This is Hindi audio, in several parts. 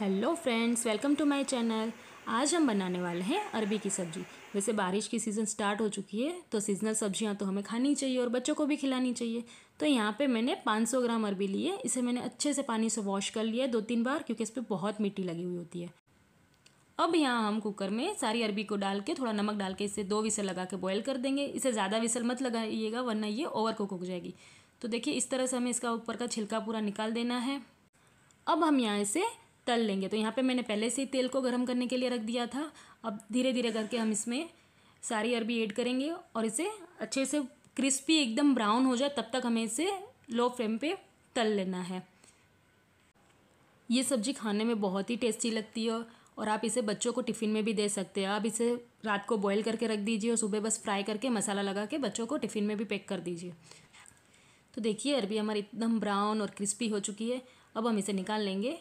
hello friends welcome to my channel आज हम बनाने वाले हैं अरबी की सब्ज़ी वैसे बारिश की सीज़न स्टार्ट हो चुकी है तो सीज़नल सब्जियां तो हमें खानी चाहिए और बच्चों को भी खिलानी चाहिए तो यहाँ पे मैंने 500 ग्राम अरबी ली है इसे मैंने अच्छे से पानी से वॉश कर लिया है दो तीन बार क्योंकि इस पर बहुत मिट्टी लगी हुई होती है अब यहाँ हम कुकर में सारी अरबी को डाल के थोड़ा नमक डाल के इसे दो विसल लगा के बॉयल कर देंगे इसे ज़्यादा विसल मत लगाइएगा वरना ये ओवर कुक हो जाएगी तो देखिए इस तरह से हमें इसका ऊपर का छिलका पूरा निकाल देना है अब हम यहाँ इसे तल लेंगे तो यहाँ पे मैंने पहले से ही तेल को गर्म करने के लिए रख दिया था अब धीरे धीरे करके हम इसमें सारी अरबी ऐड करेंगे और इसे अच्छे से क्रिस्पी एकदम ब्राउन हो जाए तब तक हमें इसे लो फ्लेम पे तल लेना है ये सब्ज़ी खाने में बहुत ही टेस्टी लगती है और आप इसे बच्चों को टिफ़िन में भी दे सकते हैं आप इसे रात को बॉईल करके रख दीजिए और सुबह बस फ्राई करके मसाला लगा के बच्चों को टिफ़िन में भी पैक कर दीजिए तो देखिए अरबी हमारी एकदम ब्राउन और क्रिस्पी हो चुकी है अब हम इसे निकाल लेंगे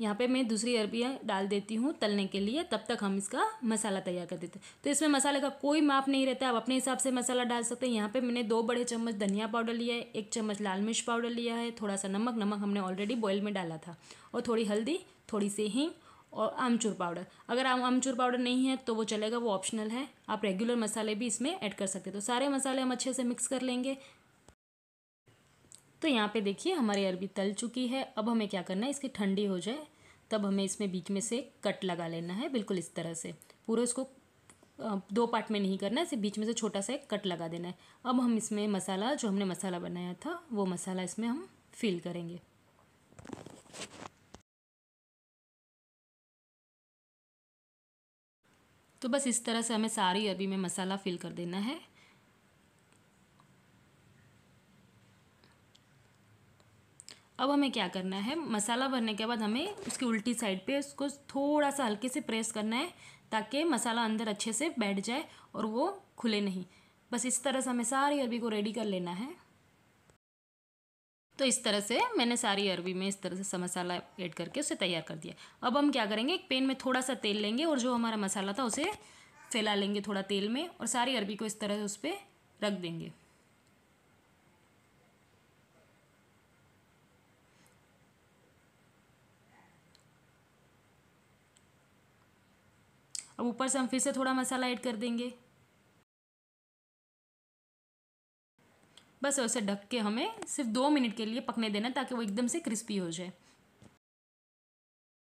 यहाँ पे मैं दूसरी अरबियाँ डाल देती हूँ तलने के लिए तब तक हम इसका मसाला तैयार कर देते हैं तो इसमें मसाले का कोई माप नहीं रहता आप अपने हिसाब से मसाला डाल सकते हैं यहाँ पे मैंने दो बड़े चम्मच धनिया पाउडर लिया है एक चम्मच लाल मिर्च पाउडर लिया है थोड़ा सा नमक नमक हमने ऑलरेडी बॉयल में डाला था और थोड़ी हल्दी थोड़ी सी हिंग और आमचूर पाउडर अगर आम आमचूर पाउडर नहीं है तो वो चलेगा वो ऑप्शनल है आप रेगुलर मसाले भी इसमें ऐड कर सकते हैं तो सारे मसाले हम अच्छे से मिक्स कर लेंगे तो यहाँ पे देखिए हमारी अरबी तल चुकी है अब हमें क्या करना है इसकी ठंडी हो जाए तब हमें इसमें बीच में से कट लगा लेना है बिल्कुल इस तरह से पूरा इसको दो पार्ट में नहीं करना है इसे बीच में से छोटा सा एक कट लगा देना है अब हम इसमें मसाला जो हमने मसाला बनाया था वो मसाला इसमें हम फिल करेंगे तो बस इस तरह से हमें सारी अरबी में मसाला फिल कर देना है अब हमें क्या करना है मसाला भरने के बाद हमें उसकी उल्टी साइड पे उसको थोड़ा सा हल्के से प्रेस करना है ताकि मसाला अंदर अच्छे से बैठ जाए और वो खुले नहीं बस इस तरह से हमें सारी अरबी को रेडी कर लेना है तो इस तरह से मैंने सारी अरबी में इस तरह से मसाला ऐड करके उसे तैयार कर दिया अब हम क्या करेंगे एक पेन में थोड़ा सा तेल लेंगे और जो हमारा मसाला था उसे फैला लेंगे थोड़ा तेल में और सारी अरबी को इस तरह से उस पर रख देंगे ऊपर से हम फिर से थोड़ा मसाला ऐड कर देंगे बस उसे ढक के हमें सिर्फ दो मिनट के लिए पकने देना ताकि वो एकदम से क्रिस्पी हो जाए